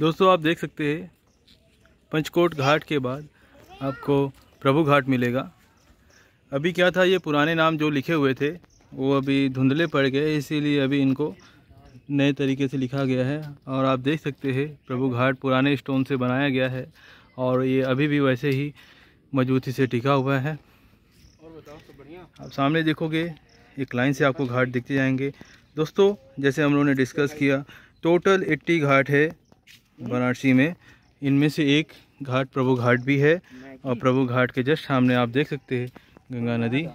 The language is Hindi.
दोस्तों आप देख सकते हैं पंचकोट घाट के बाद आपको प्रभु घाट मिलेगा अभी क्या था ये पुराने नाम जो लिखे हुए थे वो अभी धुंधले पड़ गए इसीलिए अभी इनको नए तरीके से लिखा गया है और आप देख सकते हैं प्रभु घाट पुराने स्टोन से बनाया गया है और ये अभी भी वैसे ही मजबूती से टिका हुआ है और बताओ तो बढ़िया आप सामने देखोगे एक लाइन से आपको घाट दिखते जाएंगे दोस्तों जैसे हम लोगों ने डिस्कस किया टोटल 80 घाट है वाराणसी में इनमें से एक घाट प्रभु घाट भी है और प्रभु घाट के जस्ट सामने आप देख सकते हैं गंगा नदी